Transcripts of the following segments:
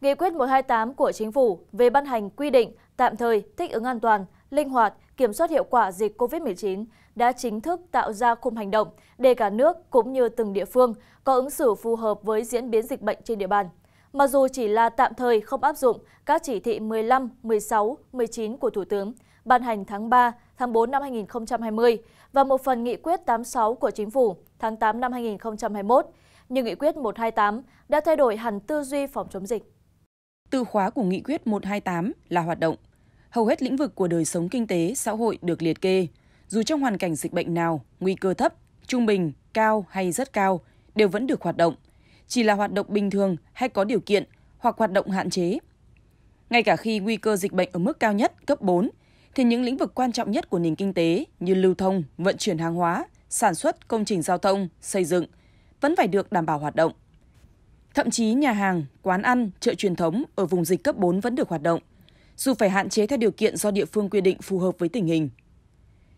nghị quyết một trăm hai mươi tám của chính phủ về ban hành quy định tạm thời thích ứng an toàn linh hoạt kiểm soát hiệu quả dịch covid 19 đã chính thức tạo ra khung hành động để cả nước cũng như từng địa phương có ứng xử phù hợp với diễn biến dịch bệnh trên địa bàn. Mặc dù chỉ là tạm thời không áp dụng các chỉ thị 15, 16, 19 của Thủ tướng ban hành tháng 3, tháng 4 năm 2020 và một phần nghị quyết 86 của Chính phủ tháng 8 năm 2021, nhưng nghị quyết 128 đã thay đổi hẳn tư duy phòng chống dịch. Từ khóa của nghị quyết 128 là hoạt động. Hầu hết lĩnh vực của đời sống kinh tế, xã hội được liệt kê, dù trong hoàn cảnh dịch bệnh nào, nguy cơ thấp, trung bình, cao hay rất cao đều vẫn được hoạt động, chỉ là hoạt động bình thường hay có điều kiện hoặc hoạt động hạn chế. Ngay cả khi nguy cơ dịch bệnh ở mức cao nhất, cấp 4, thì những lĩnh vực quan trọng nhất của nền kinh tế như lưu thông, vận chuyển hàng hóa, sản xuất, công trình giao thông, xây dựng vẫn phải được đảm bảo hoạt động. Thậm chí nhà hàng, quán ăn, chợ truyền thống ở vùng dịch cấp 4 vẫn được hoạt động, dù phải hạn chế theo điều kiện do địa phương quy định phù hợp với tình hình.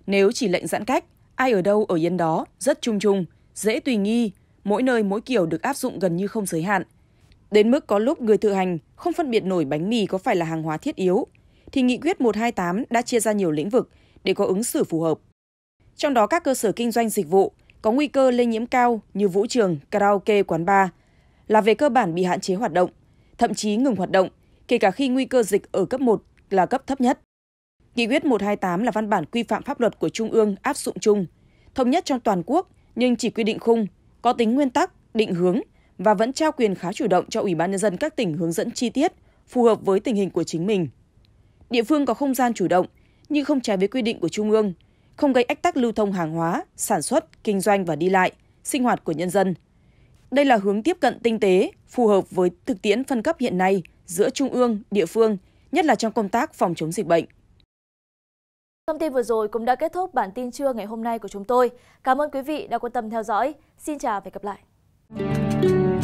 Nếu chỉ lệnh giãn cách, ai ở đâu ở yên đó, rất chung chung, dễ tùy nghi, mỗi nơi mỗi kiểu được áp dụng gần như không giới hạn. Đến mức có lúc người tự hành không phân biệt nổi bánh mì có phải là hàng hóa thiết yếu, thì Nghị quyết 128 đã chia ra nhiều lĩnh vực để có ứng xử phù hợp. Trong đó các cơ sở kinh doanh dịch vụ có nguy cơ lây nhiễm cao như vũ trường, karaoke, quán bar – là về cơ bản bị hạn chế hoạt động, thậm chí ngừng hoạt động, kể cả khi nguy cơ dịch ở cấp 1 là cấp thấp nhất. Nghị quyết 128 là văn bản quy phạm pháp luật của Trung ương áp dụng chung, thống nhất trong toàn quốc nhưng chỉ quy định khung, có tính nguyên tắc, định hướng và vẫn trao quyền khá chủ động cho Ủy ban nhân dân các tỉnh hướng dẫn chi tiết phù hợp với tình hình của chính mình. Địa phương có không gian chủ động nhưng không trái với quy định của Trung ương, không gây ách tắc lưu thông hàng hóa, sản xuất, kinh doanh và đi lại, sinh hoạt của nhân dân. Đây là hướng tiếp cận tinh tế, phù hợp với thực tiễn phân cấp hiện nay giữa trung ương, địa phương, nhất là trong công tác phòng chống dịch bệnh. Thông tin vừa rồi cũng đã kết thúc bản tin trưa ngày hôm nay của chúng tôi. Cảm ơn quý vị đã quan tâm theo dõi. Xin chào và hẹn gặp lại.